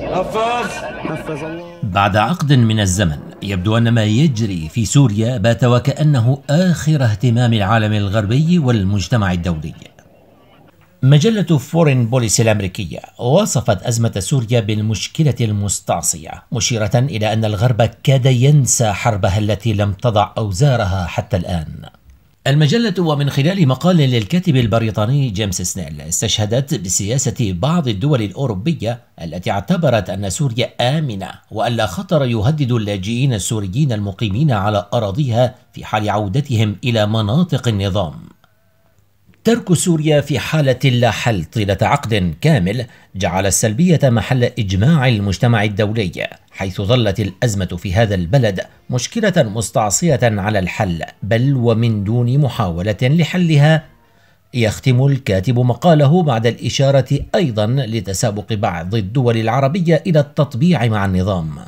حفظ حفظ الله بعد عقد من الزمن يبدو أن ما يجري في سوريا بات وكأنه آخر اهتمام العالم الغربي والمجتمع الدولي مجلة فورين بوليس الأمريكية وصفت أزمة سوريا بالمشكلة المستعصية مشيرة إلى أن الغرب كاد ينسى حربها التي لم تضع أوزارها حتى الآن المجلة ومن خلال مقال للكاتب البريطاني جيمس سنيل استشهدت بسياسة بعض الدول الأوروبية التي اعتبرت أن سوريا آمنة وألا خطر يهدد اللاجئين السوريين المقيمين على أراضيها في حال عودتهم إلى مناطق النظام ترك سوريا في حالة لا حل طيلة عقد كامل جعل السلبية محل إجماع المجتمع الدولي حيث ظلت الأزمة في هذا البلد مشكلة مستعصية على الحل بل ومن دون محاولة لحلها يختم الكاتب مقاله بعد الإشارة أيضا لتسابق بعض الدول العربية إلى التطبيع مع النظام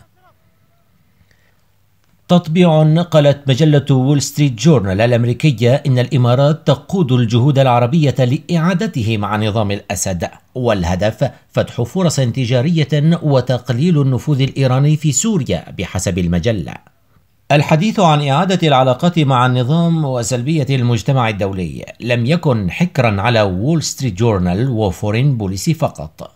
تطبيع نقلت مجلة وول ستريت جورنال الأمريكية إن الإمارات تقود الجهود العربية لإعادته مع نظام الأسد والهدف فتح فرص تجارية وتقليل النفوذ الإيراني في سوريا بحسب المجلة الحديث عن إعادة العلاقات مع النظام وسلبية المجتمع الدولي لم يكن حكرا على وول ستريت جورنال وفورين بوليسي فقط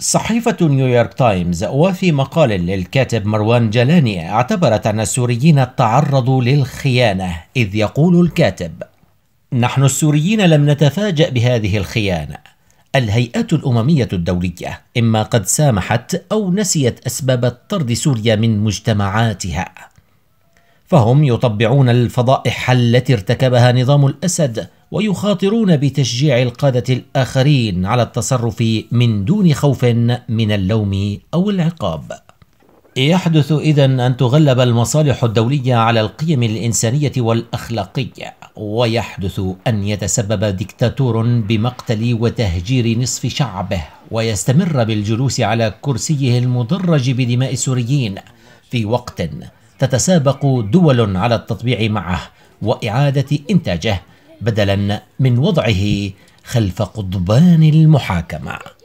صحيفة نيويورك تايمز وفي مقال للكاتب مروان جلاني اعتبرت أن السوريين تعرضوا للخيانة إذ يقول الكاتب نحن السوريين لم نتفاجأ بهذه الخيانة الهيئات الأممية الدولية إما قد سامحت أو نسيت أسباب طرد سوريا من مجتمعاتها فهم يطبعون الفضائح التي ارتكبها نظام الأسد ويخاطرون بتشجيع القادة الآخرين على التصرف من دون خوف من اللوم أو العقاب. يحدث إذا أن تغلب المصالح الدولية على القيم الإنسانية والأخلاقية، ويحدث أن يتسبب دكتاتور بمقتل وتهجير نصف شعبه، ويستمر بالجلوس على كرسيه المدرج بدماء السوريين في وقت تتسابق دول على التطبيع معه وإعادة إنتاجه بدلا من وضعه خلف قضبان المحاكمه